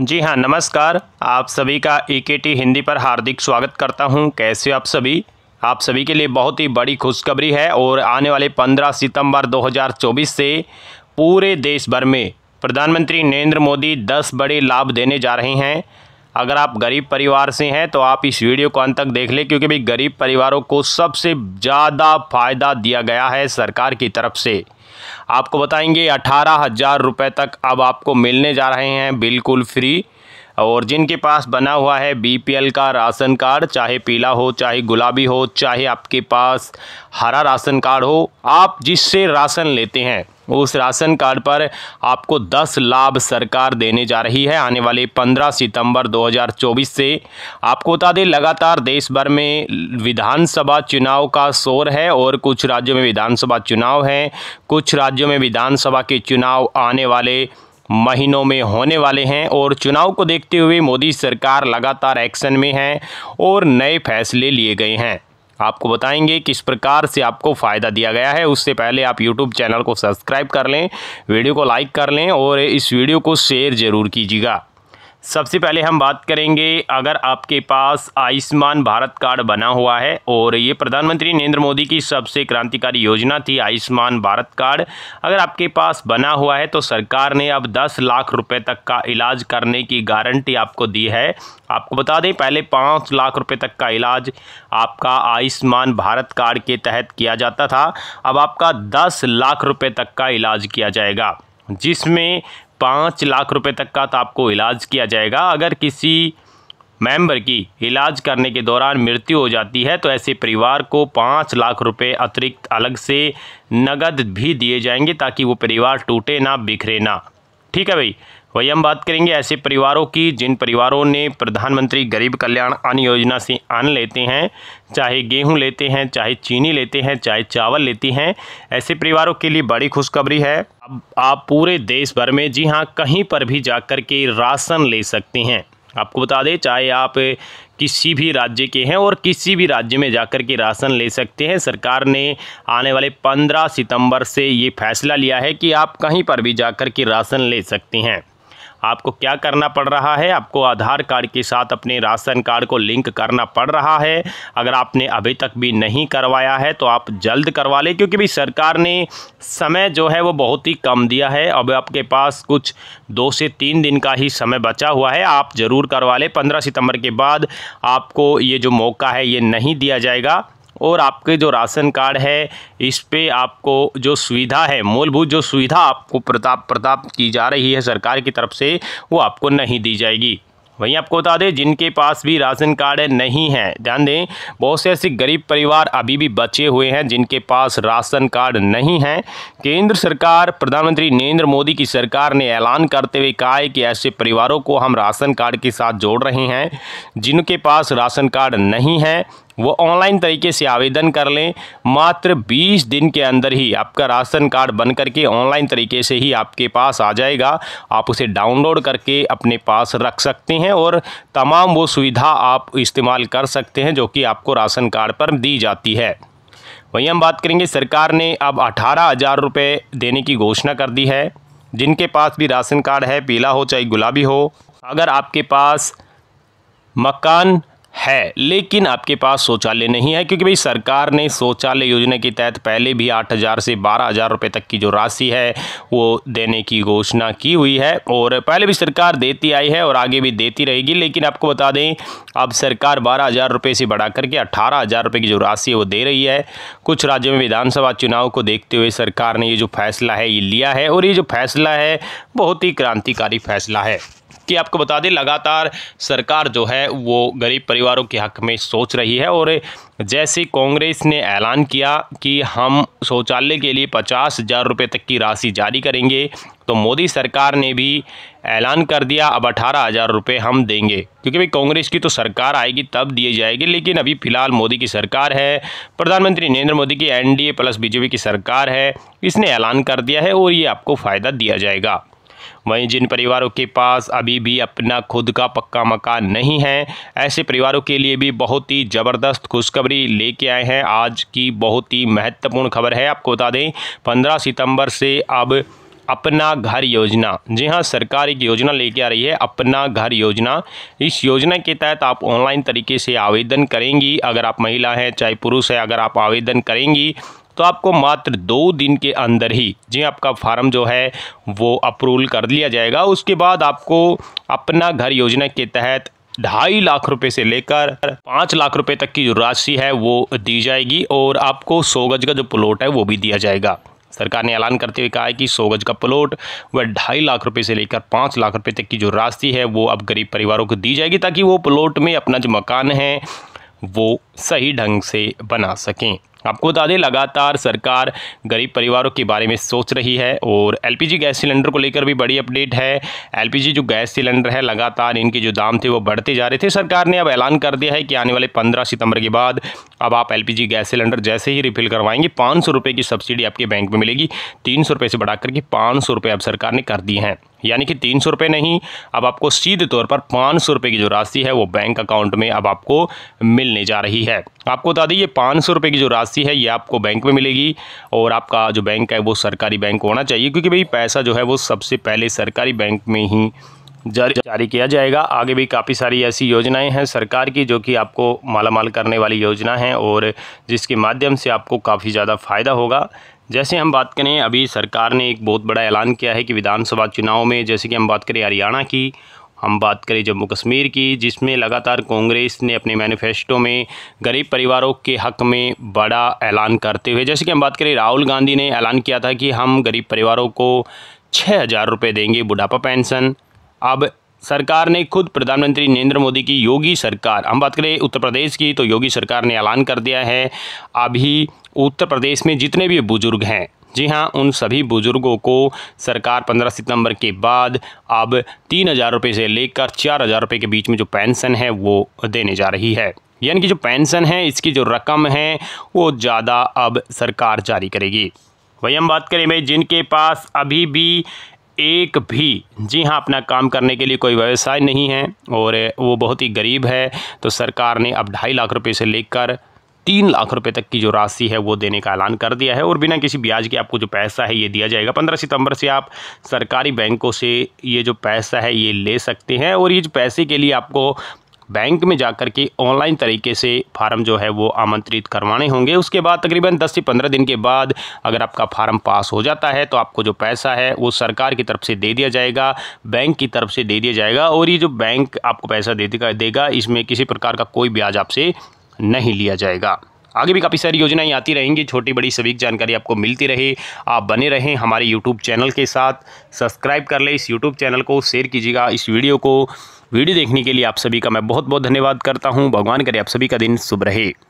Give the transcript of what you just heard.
जी हाँ नमस्कार आप सभी का ए के टी हिंदी पर हार्दिक स्वागत करता हूँ कैसे आप सभी आप सभी के लिए बहुत ही बड़ी खुशखबरी है और आने वाले 15 सितंबर 2024 से पूरे देश भर में प्रधानमंत्री नरेंद्र मोदी 10 बड़े लाभ देने जा रहे हैं अगर आप गरीब परिवार से हैं तो आप इस वीडियो को अंत तक देख लें क्योंकि भाई गरीब परिवारों को सबसे ज़्यादा फायदा दिया गया है सरकार की तरफ से आपको बताएंगे अठारह हज़ार रुपये तक अब आपको मिलने जा रहे हैं बिल्कुल फ्री और जिनके पास बना हुआ है बीपीएल का राशन कार्ड चाहे पीला हो चाहे गुलाबी हो चाहे आपके पास हरा राशन कार्ड हो आप जिससे राशन लेते हैं उस राशन कार्ड पर आपको 10 लाभ सरकार देने जा रही है आने वाले 15 सितंबर 2024 से आपको बता दें लगातार देश भर में विधानसभा चुनाव का शोर है और कुछ राज्यों में विधानसभा चुनाव हैं कुछ राज्यों में विधानसभा के चुनाव आने वाले महीनों में होने वाले हैं और चुनाव को देखते हुए मोदी सरकार लगातार एक्शन में है और नए फैसले लिए गए हैं आपको बताएंगे किस प्रकार से आपको फ़ायदा दिया गया है उससे पहले आप यूट्यूब चैनल को सब्सक्राइब कर लें वीडियो को लाइक कर लें और इस वीडियो को शेयर ज़रूर कीजिएगा सबसे पहले हम बात करेंगे अगर आपके पास आयुष्मान भारत कार्ड बना हुआ है और ये प्रधानमंत्री नरेंद्र मोदी की सबसे क्रांतिकारी योजना थी आयुष्मान भारत कार्ड अगर आपके पास बना हुआ है तो सरकार ने अब 10 लाख रुपए तक का इलाज करने की गारंटी आपको दी है आपको बता दें पहले पाँच लाख रुपए तक का इलाज आपका आयुष्मान भारत कार्ड के तहत किया जाता था अब आपका दस लाख रुपये तक का इलाज किया जाएगा जिसमें पाँच लाख रुपए तक का तो आपको इलाज किया जाएगा अगर किसी मेंबर की इलाज करने के दौरान मृत्यु हो जाती है तो ऐसे परिवार को पाँच लाख रुपए अतिरिक्त अलग से नगद भी दिए जाएंगे ताकि वो परिवार टूटे ना बिखरे ना ठीक है भाई वही हम बात करेंगे ऐसे परिवारों की जिन परिवारों ने प्रधानमंत्री गरीब कल्याण अन्न योजना से अन्न लेते हैं चाहे गेहूं लेते हैं चाहे चीनी लेते हैं चाहे चावल लेती हैं ऐसे परिवारों के लिए बड़ी खुशखबरी है अब आप पूरे देश भर में जी हाँ कहीं पर भी जा के राशन ले सकते हैं आपको बता दें चाहे आप किसी भी राज्य के हैं और किसी भी राज्य में जाकर के राशन ले सकते हैं सरकार ने आने वाले 15 सितंबर से ये फैसला लिया है कि आप कहीं पर भी जाकर के राशन ले सकते हैं आपको क्या करना पड़ रहा है आपको आधार कार्ड के साथ अपने राशन कार्ड को लिंक करना पड़ रहा है अगर आपने अभी तक भी नहीं करवाया है तो आप जल्द करवा लें क्योंकि भी सरकार ने समय जो है वो बहुत ही कम दिया है अब आपके पास कुछ दो से तीन दिन का ही समय बचा हुआ है आप ज़रूर करवा लें पंद्रह सितंबर के बाद आपको ये जो मौका है ये नहीं दिया जाएगा और आपके जो राशन कार्ड है इस पर आपको जो सुविधा है मूलभूत जो सुविधा आपको प्रताप प्रताप की जा रही है सरकार की तरफ से वो आपको नहीं दी जाएगी वहीं आपको बता दें जिनके पास भी राशन कार्ड नहीं है ध्यान दें बहुत से ऐसे गरीब परिवार अभी भी बचे हुए हैं जिनके पास राशन कार्ड नहीं है केंद्र सरकार प्रधानमंत्री नरेंद्र मोदी की सरकार ने ऐलान करते हुए कहा है कि ऐसे परिवारों को हम राशन कार्ड के साथ जोड़ रहे हैं जिनके पास राशन कार्ड नहीं है वो ऑनलाइन तरीके से आवेदन कर लें मात्र 20 दिन के अंदर ही आपका राशन कार्ड बन करके ऑनलाइन तरीके से ही आपके पास आ जाएगा आप उसे डाउनलोड करके अपने पास रख सकते हैं और तमाम वो सुविधा आप इस्तेमाल कर सकते हैं जो कि आपको राशन कार्ड पर दी जाती है वहीं हम बात करेंगे सरकार ने अब अठारह हज़ार रुपये देने की घोषणा कर दी है जिनके पास भी राशन कार्ड है पीला हो चाहे गुलाबी हो अगर आपके पास मकान है लेकिन आपके पास शौचालय नहीं है क्योंकि भाई सरकार ने शौचालय योजना के तहत पहले भी आठ हज़ार से बारह हज़ार रुपये तक की जो राशि है वो देने की घोषणा की हुई है और पहले भी सरकार देती आई है और आगे भी देती रहेगी लेकिन आपको बता दें अब सरकार बारह हज़ार रुपये से बढ़ा करके अट्ठारह हज़ार रुपये की जो राशि है वो दे रही है कुछ राज्यों में विधानसभा चुनाव को देखते हुए सरकार ने ये जो फैसला है ये लिया है और ये जो फैसला है बहुत ही क्रांतिकारी फैसला है कि आपको बता दें लगातार सरकार जो है वो गरीब परिवारों के हक में सोच रही है और जैसे कांग्रेस ने ऐलान किया कि हम शौचालय के लिए पचास हज़ार रुपये तक की राशि जारी करेंगे तो मोदी सरकार ने भी ऐलान कर दिया अब अठारह हज़ार रुपये हम देंगे क्योंकि भाई कांग्रेस की तो सरकार आएगी तब दिए जाएंगे लेकिन अभी फ़िलहाल मोदी की सरकार है प्रधानमंत्री नरेंद्र मोदी की एनडीए प्लस बीजेपी की सरकार है इसने ऐलान कर दिया है और ये आपको फ़ायदा दिया जाएगा वहीं जिन परिवारों के पास अभी भी अपना खुद का पक्का मकान नहीं है ऐसे परिवारों के लिए भी बहुत ही ज़बरदस्त खुशखबरी लेके आए हैं आज की बहुत ही महत्वपूर्ण खबर है आपको बता दें पंद्रह सितंबर से अब अपना घर योजना जी हाँ सरकार एक योजना लेके आ रही है अपना घर योजना इस योजना के तहत आप ऑनलाइन तरीके से आवेदन करेंगी अगर आप महिला हैं चाहे पुरुष हैं अगर आप आवेदन करेंगी तो आपको मात्र दो दिन के अंदर ही जी हाँ, आपका फार्म जो है वो अप्रूवल कर लिया जाएगा उसके बाद आपको अपना घर योजना के तहत ढाई लाख रुपए से लेकर पाँच लाख रुपए तक की जो राशि है वो दी जाएगी और आपको सौ गज का जो प्लॉट है वो भी दिया जाएगा सरकार ने ऐलान करते हुए कहा है कि सौ गज का प्लॉट वह ढाई लाख रुपए से लेकर पाँच लाख रुपए तक की जो राशि है वो अब गरीब परिवारों को दी जाएगी ताकि वो प्लॉट में अपना जो मकान है वो सही ढंग से बना सकें आपको बता दें लगातार सरकार गरीब परिवारों के बारे में सोच रही है और एलपीजी गैस सिलेंडर को लेकर भी बड़ी अपडेट है एलपीजी जो गैस सिलेंडर है लगातार इनके जो दाम थे वो बढ़ते जा रहे थे सरकार ने अब ऐलान कर दिया है कि आने वाले पंद्रह सितंबर के बाद अब आप एलपीजी गैस सिलेंडर जैसे ही रिफिल करवाएंगे पाँच सौ रुपये की सब्सिडी आपके बैंक में मिलेगी तीन सौ रुपये से बढ़ा करके पाँच सौ रुपये अब सरकार ने कर दिए हैं यानी कि तीन सौ रुपये नहीं अब आपको सीधे तौर पर पाँच सौ रुपये की जो राशि है वो बैंक अकाउंट में अब आपको मिलने जा रही है आपको बता दें ये पाँच सौ रुपये की जो राशि है ये आपको बैंक में मिलेगी और आपका जो बैंक है वो सरकारी बैंक होना चाहिए क्योंकि भाई पैसा जो है वो सबसे पहले सरकारी बैंक में ही जारी जारी किया जाएगा आगे भी काफ़ी सारी ऐसी योजनाएं हैं सरकार की जो कि आपको मालामाल करने वाली योजना है और जिसके माध्यम से आपको काफ़ी ज़्यादा फ़ायदा होगा जैसे हम बात करें अभी सरकार ने एक बहुत बड़ा ऐलान किया है कि विधानसभा चुनाव में जैसे कि हम बात करें हरियाणा की हम बात करें जम्मू कश्मीर की जिसमें लगातार कांग्रेस ने अपने मैनिफेस्टो में गरीब परिवारों के हक में बड़ा ऐलान करते हुए जैसे कि हम बात करें राहुल गांधी ने ऐलान किया था कि हम गरीब परिवारों को छः हज़ार रुपये देंगे बुढ़ापा पेंशन अब सरकार ने खुद प्रधानमंत्री नरेंद्र मोदी की योगी सरकार हम बात करें उत्तर प्रदेश की तो योगी सरकार ने ऐलान कर दिया है अभी उत्तर प्रदेश में जितने भी बुजुर्ग हैं जी हाँ उन सभी बुज़ुर्गों को सरकार 15 सितंबर के बाद अब तीन हज़ार रुपये से लेकर चार हज़ार रुपये के बीच में जो पेंशन है वो देने जा रही है यानी कि जो पेंशन है इसकी जो रकम है वो ज़्यादा अब सरकार जारी करेगी वही हम बात करें भाई जिनके पास अभी भी एक भी जी हाँ अपना काम करने के लिए कोई व्यवसाय नहीं है और वो बहुत ही गरीब है तो सरकार ने अब ढाई लाख रुपये से लेकर तीन लाख रुपए तक की जो राशि है वो देने का ऐलान कर दिया है और बिना किसी ब्याज के आपको जो पैसा है ये दिया जाएगा पंद्रह सितंबर से आप सरकारी बैंकों से ये जो पैसा है ये ले सकते हैं और ये जो पैसे के लिए आपको बैंक में जाकर के ऑनलाइन तरीके से फार्म जो है वो आमंत्रित करवाने होंगे उसके बाद तकरीबन 10 से 15 दिन के बाद अगर आपका फार्म पास हो जाता है तो आपको जो पैसा है वो सरकार की तरफ से दे दिया जाएगा बैंक की तरफ से दे दिया जाएगा और ये जो बैंक आपको पैसा दे देगा इसमें किसी प्रकार का कोई ब्याज आपसे नहीं लिया जाएगा आगे भी काफ़ी सारी योजनाएं आती रहेंगी छोटी बड़ी सभी जानकारी आपको मिलती रहे आप बने रहें हमारे यूट्यूब चैनल के साथ सब्सक्राइब कर लें इस यूट्यूब चैनल को शेयर कीजिएगा इस वीडियो को वीडियो देखने के लिए आप सभी का मैं बहुत बहुत धन्यवाद करता हूँ भगवान करे आप सभी का दिन शुभ रहे